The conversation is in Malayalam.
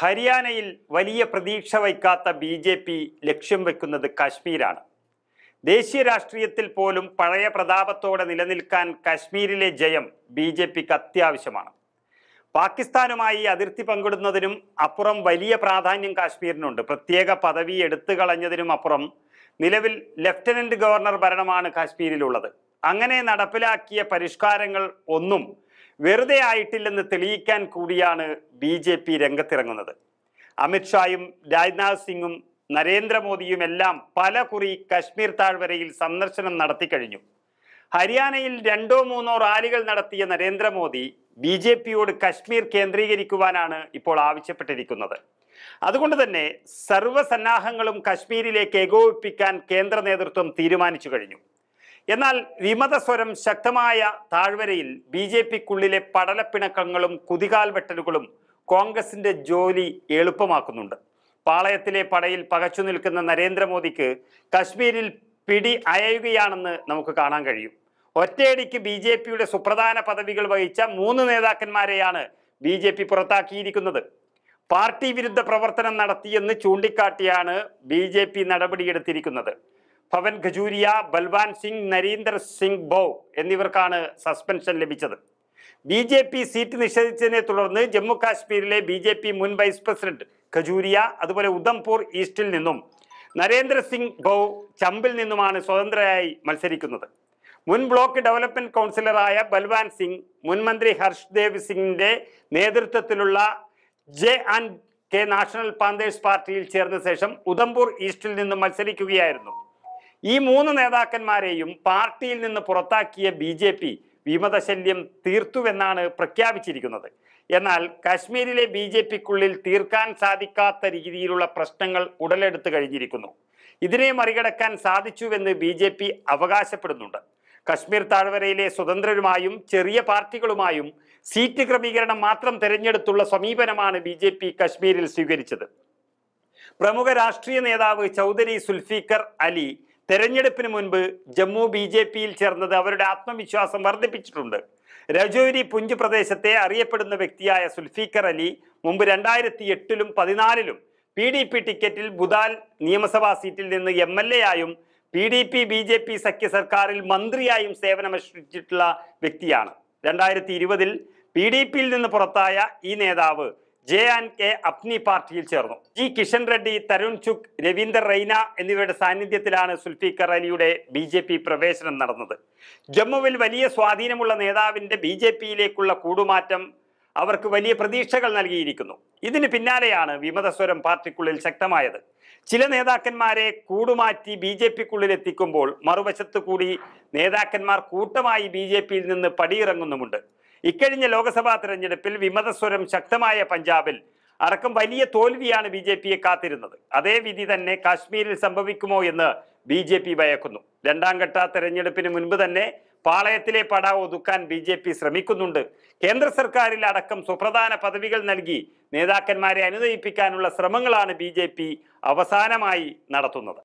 ഹരിയാനയിൽ വലിയ പ്രതീക്ഷ വയ്ക്കാത്ത ബി ജെ പി ലക്ഷ്യം വെക്കുന്നത് കാശ്മീരാണ് ദേശീയ രാഷ്ട്രീയത്തിൽ പോലും പഴയ പ്രതാപത്തോടെ നിലനിൽക്കാൻ കാശ്മീരിലെ ജയം ബി ജെ പിക്ക് അത്യാവശ്യമാണ് പാകിസ്ഥാനുമായി അതിർത്തി പങ്കിടുന്നതിനും അപ്പുറം വലിയ പ്രാധാന്യം കാശ്മീരിനുണ്ട് പ്രത്യേക പദവി എടുത്തു കളഞ്ഞതിനും അപ്പുറം നിലവിൽ ലഫ്റ്റനന്റ് ഗവർണർ ഭരണമാണ് കാശ്മീരിലുള്ളത് അങ്ങനെ നടപ്പിലാക്കിയ പരിഷ്കാരങ്ങൾ ഒന്നും വെറുതെ ആയിട്ടില്ലെന്ന് തെളിയിക്കാൻ കൂടിയാണ് ബി ജെ പി രംഗത്തിറങ്ങുന്നത് അമിത്ഷായും രാജ്നാഥ് സിംഗും നരേന്ദ്രമോദിയും എല്ലാം പല കുറി കശ്മീർ താഴ്വരയിൽ സന്ദർശനം നടത്തി കഴിഞ്ഞു ഹരിയാനയിൽ രണ്ടോ മൂന്നോ റാലികൾ നടത്തിയ നരേന്ദ്രമോദി ബി ജെ പിയോട് കശ്മീർ കേന്ദ്രീകരിക്കുവാനാണ് ഇപ്പോൾ ആവശ്യപ്പെട്ടിരിക്കുന്നത് അതുകൊണ്ട് തന്നെ സർവ്വസന്നാഹങ്ങളും കശ്മീരിലേക്ക് ഏകോപിപ്പിക്കാൻ കേന്ദ്ര നേതൃത്വം തീരുമാനിച്ചു കഴിഞ്ഞു എന്നാൽ വിമതസ്വരം ശക്തമായ താഴ്വരയിൽ ബി ജെ പിക്കുള്ളിലെ പടലപ്പിണക്കങ്ങളും കുതികാൽ വെട്ടലുകളും കോൺഗ്രസിന്റെ ജോലി എളുപ്പമാക്കുന്നുണ്ട് പാളയത്തിലെ പടയിൽ പകച്ചു നിൽക്കുന്ന നരേന്ദ്രമോദിക്ക് കശ്മീരിൽ പിടി അയയുകയാണെന്ന് നമുക്ക് കാണാൻ കഴിയും ഒറ്റയടിക്ക് ബി ജെ പിയുടെ സുപ്രധാന പദവികൾ വഹിച്ച മൂന്ന് നേതാക്കന്മാരെയാണ് ബി ജെ പി പുറത്താക്കിയിരിക്കുന്നത് പാർട്ടി വിരുദ്ധ പ്രവർത്തനം നടത്തിയെന്ന് ചൂണ്ടിക്കാട്ടിയാണ് ബി ജെ പി നടപടിയെടുത്തിരിക്കുന്നത് പവൻ ഖജൂരിയ ബൽവാൻ സിംഗ് നരീന്ദർ സിംഗ് ബോ എന്നിവർക്കാണ് സസ്പെൻഷൻ ലഭിച്ചത് ബി ജെ പി സീറ്റ് നിഷേധിച്ചതിനെ തുടർന്ന് ജമ്മു കാശ്മീരിലെ ബി ജെ പി മുൻ വൈസ് പ്രസിഡന്റ് ഖജൂരിയ അതുപോലെ ഉദംപൂർ ഈസ്റ്റിൽ നിന്നും നരേന്ദ്ര സിംഗ് ബോ ചമ്പിൽ നിന്നുമാണ് സ്വതന്ത്രയായി മത്സരിക്കുന്നത് മുൻ ബ്ലോക്ക് ഡെവലപ്മെന്റ് കൗൺസിലറായ ബൽവാൻ സിംഗ് മുൻ മന്ത്രി ഹർഷ്ദേവ് സിംഗിന്റെ നേതൃത്വത്തിലുള്ള J and K National Panthers പാർട്ടിയിൽ ചേർന്ന ശേഷം ഉദംപൂർ ഈസ്റ്റിൽ നിന്നും മത്സരിക്കുകയായിരുന്നു ഈ മൂന്ന് നേതാക്കന്മാരെയും പാർട്ടിയിൽ നിന്ന് പുറത്താക്കിയ ബി ജെ പി വിമതശല്യം തീർത്തുവെന്നാണ് പ്രഖ്യാപിച്ചിരിക്കുന്നത് എന്നാൽ കാശ്മീരിലെ ബി ജെ പിക്കുള്ളിൽ തീർക്കാൻ സാധിക്കാത്ത രീതിയിലുള്ള പ്രശ്നങ്ങൾ ഉടലെടുത്തു കഴിഞ്ഞിരിക്കുന്നു ഇതിനെ മറികടക്കാൻ സാധിച്ചുവെന്ന് ബി ജെ പി അവകാശപ്പെടുന്നുണ്ട് കശ്മീർ താഴ്വരയിലെ സ്വതന്ത്രരുമായും ചെറിയ പാർട്ടികളുമായും സീറ്റ് ക്രമീകരണം മാത്രം തിരഞ്ഞെടുത്തുള്ള സമീപനമാണ് ബി ജെ പി കശ്മീരിൽ സ്വീകരിച്ചത് പ്രമുഖ രാഷ്ട്രീയ നേതാവ് ചൗധരി സുൽഫീഖർ അലി തെരഞ്ഞെടുപ്പിന് മുൻപ് ജമ്മു ബി ജെ പിയിൽ ചേർന്നത് അവരുടെ ആത്മവിശ്വാസം വർദ്ധിപ്പിച്ചിട്ടുണ്ട് രജോരി പുഞ്ച് പ്രദേശത്തെ അറിയപ്പെടുന്ന വ്യക്തിയായ സുൽഫീഖർ അലി മുമ്പ് രണ്ടായിരത്തി എട്ടിലും പതിനാലിലും പി ഡി പി ടിക്കറ്റിൽ ബുദാൽ നിയമസഭാ സീറ്റിൽ നിന്ന് എം എൽ എ ആയും P D P B J P സഖ്യ സർക്കാരിൽ മന്ത്രിയായും സേവനമനുഷ്ഠിച്ചിട്ടുള്ള വ്യക്തിയാണ് രണ്ടായിരത്തി ഇരുപതിൽ പി ഡി പിയിൽ നിന്ന് പുറത്തായ ഈ നേതാവ് ജെ ആൻഡ് കെ അപ്നി പാർട്ടിയിൽ ചേർന്നു ജി കിഷൻ റെഡ്ഡി തരുൺ ചുക് രവീന്ദർ റൈന എന്നിവരുടെ സാന്നിധ്യത്തിലാണ് സുൽഫീഖർ അലിയുടെ ബി ജെ പി പ്രവേശനം നടന്നത് ജമ്മുവിൽ വലിയ സ്വാധീനമുള്ള നേതാവിന്റെ ബി ജെ പിയിലേക്കുള്ള കൂടുമാറ്റം അവർക്ക് വലിയ പ്രതീക്ഷകൾ നൽകിയിരിക്കുന്നു ഇതിന് പിന്നാലെയാണ് വിമതസ്വരം പാർട്ടിക്കുള്ളിൽ ശക്തമായത് ചില നേതാക്കന്മാരെ കൂടുമാറ്റി ബി ജെ പിക്കുള്ളിൽ എത്തിക്കുമ്പോൾ മറുവശത്തു കൂടി നേതാക്കന്മാർ കൂട്ടമായി ബി ജെ പിയിൽ നിന്ന് പടിയിറങ്ങുന്നുമുണ്ട് ഇക്കഴിഞ്ഞ ലോക്സഭാ തെരഞ്ഞെടുപ്പിൽ വിമതസ്വരം ശക്തമായ പഞ്ചാബിൽ അടക്കം വലിയ തോൽവിയാണ് ബി ജെ പിയെ കാത്തിരുന്നത് അതേ വിധി തന്നെ കാശ്മീരിൽ സംഭവിക്കുമോ എന്ന് ബി ജെ പി ഭയക്കുന്നു രണ്ടാം ഘട്ട തെരഞ്ഞെടുപ്പിന് മുൻപ് തന്നെ പാളയത്തിലെ പട ഒതുക്കാൻ ബി ജെ പി ശ്രമിക്കുന്നുണ്ട് കേന്ദ്ര സർക്കാരിൽ അടക്കം സുപ്രധാന പദവികൾ നൽകി നേതാക്കന്മാരെ അനുനയിപ്പിക്കാനുള്ള ശ്രമങ്ങളാണ് ബി അവസാനമായി നടത്തുന്നത്